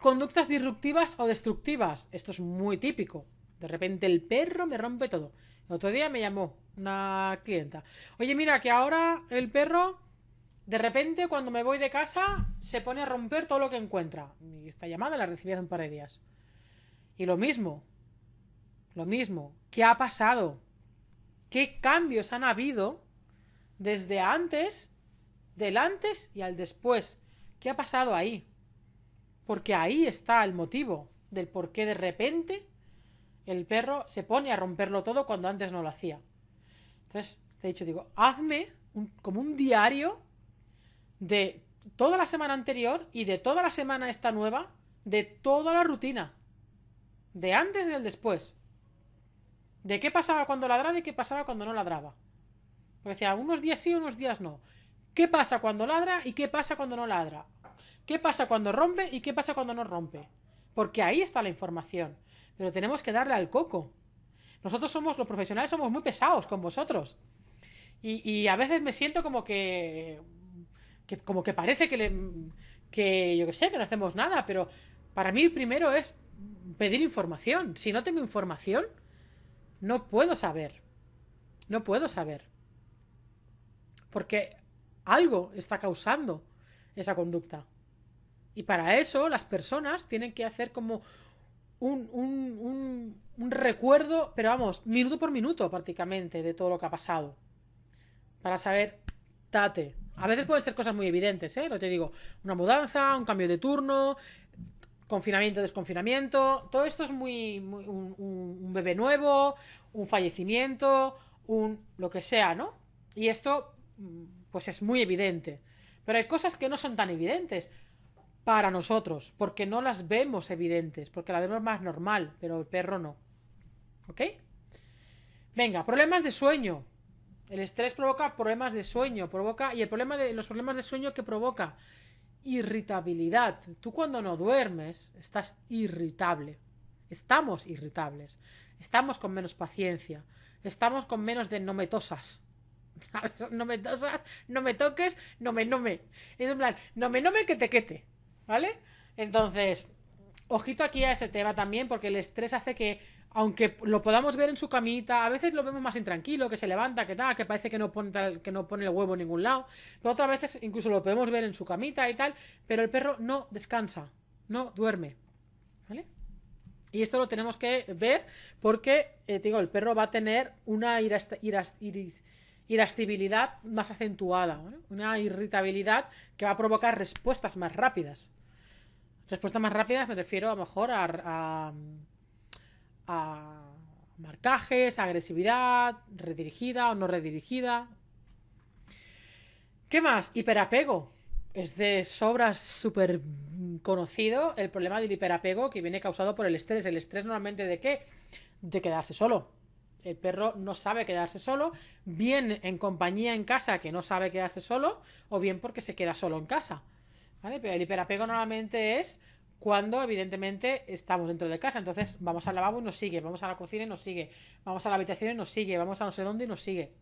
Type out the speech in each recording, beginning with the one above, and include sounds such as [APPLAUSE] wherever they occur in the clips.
Conductas disruptivas o destructivas. Esto es muy típico. De repente el perro me rompe todo. El otro día me llamó una clienta. Oye, mira, que ahora el perro, de repente cuando me voy de casa, se pone a romper todo lo que encuentra. Y esta llamada la recibí hace un par de días. Y lo mismo. Lo mismo. ¿Qué ha pasado? ¿Qué cambios han habido desde antes, del antes y al después? ¿Qué ha pasado ahí? Porque ahí está el motivo del por qué de repente el perro se pone a romperlo todo cuando antes no lo hacía. Entonces, de he dicho, digo, hazme como un diario de toda la semana anterior y de toda la semana esta nueva, de toda la rutina, de antes y del después. De qué pasaba cuando ladraba y qué pasaba cuando no ladraba. Porque decía, unos días sí, unos días no. ¿Qué pasa cuando ladra y qué pasa cuando no ladra? ¿Qué pasa cuando rompe y qué pasa cuando no rompe? Porque ahí está la información. Pero tenemos que darle al coco. Nosotros somos, los profesionales, somos muy pesados con vosotros. Y, a veces me siento como que, como que parece que, que yo qué sé, que no hacemos nada, pero para mí primero es pedir información. Si no tengo información, no puedo saber. No puedo saber. Porque algo está causando esa conducta. Y para eso las personas tienen que hacer como un, un, un, recuerdo, pero vamos, minuto por minuto prácticamente de todo lo que ha pasado. Para saber, tate. A veces pueden ser cosas muy evidentes, ¿eh? Lo te digo, una mudanza, un cambio de turno, confinamiento, desconfinamiento. Todo esto es muy un, bebé nuevo, un fallecimiento, un lo que sea, ¿no? Y esto, mm, pues es muy evidente. Pero hay cosas que no son tan evidentes para nosotros, porque no las vemos evidentes, porque la vemos más normal, pero el perro no. ¿Ok? Venga, problemas de sueño. El estrés provoca problemas de sueño, provoca y el problema de los problemas de sueño que provoca irritabilidad. Tú cuando no duermes estás irritable. Estamos irritables. Estamos con menos paciencia. Estamos con menos de nometosas. [LAUGHS] ¿Sabes? tosas no me toques, no me, no me. Es en plan, no me, no me que te quete. ¿Vale? Entonces, ojito aquí a ese tema también, porque el estrés hace que, aunque lo podamos ver en su camita, a veces lo vemos más intranquilo, que se levanta, que tal, que parece que no pone, que no pone el huevo en ningún lado, pero otras veces incluso lo podemos ver en su camita y tal, pero el perro no descansa, no duerme. ¿Vale? Y esto lo tenemos que ver porque, eh, digo, el perro va a tener una iras, iris, irascibilidad más acentuada, una irritabilidad que va a provocar respuestas más rápidas. Respuestas más rápidas me refiero a lo mejor a, a marcajes, agresividad, redirigida o no redirigida. ¿Qué más? Hiperapego. Es de sobras súper conocido el problema del hiperapego que viene causado por el estrés. ¿El estrés normalmente de qué? De quedarse solo el perro no sabe quedarse solo, bien en compañía en casa que no sabe quedarse solo, o bien porque se queda solo en casa. Pero el hiperapego normalmente es cuando evidentemente estamos dentro de casa. Entonces vamos al lavabo y nos sigue, vamos a la cocina y nos sigue, vamos a la habitación y nos sigue, vamos a no sé dónde y nos sigue.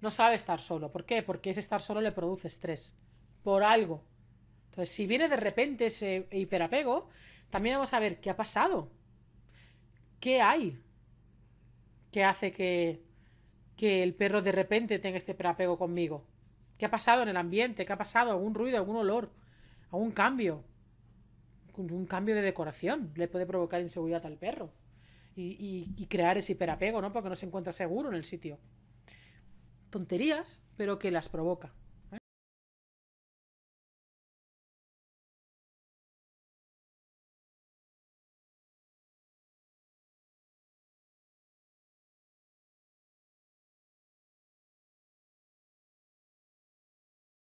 No sabe estar solo. ¿Por qué? Porque ese estar solo le produce estrés. Por algo. Entonces, si viene de repente ese hiperapego, también vamos a ver qué ha pasado. ¿Qué hay? que hace que, el perro de repente tenga este apego conmigo. ¿Qué ha pasado en el ambiente? ¿Qué ha pasado? ¿Algún ruido? ¿Algún olor? ¿Algún cambio? Un cambio de decoración le puede provocar inseguridad al perro y, crear ese perapego ¿no? Porque no se encuentra seguro en el sitio. Tonterías, pero que las provoca.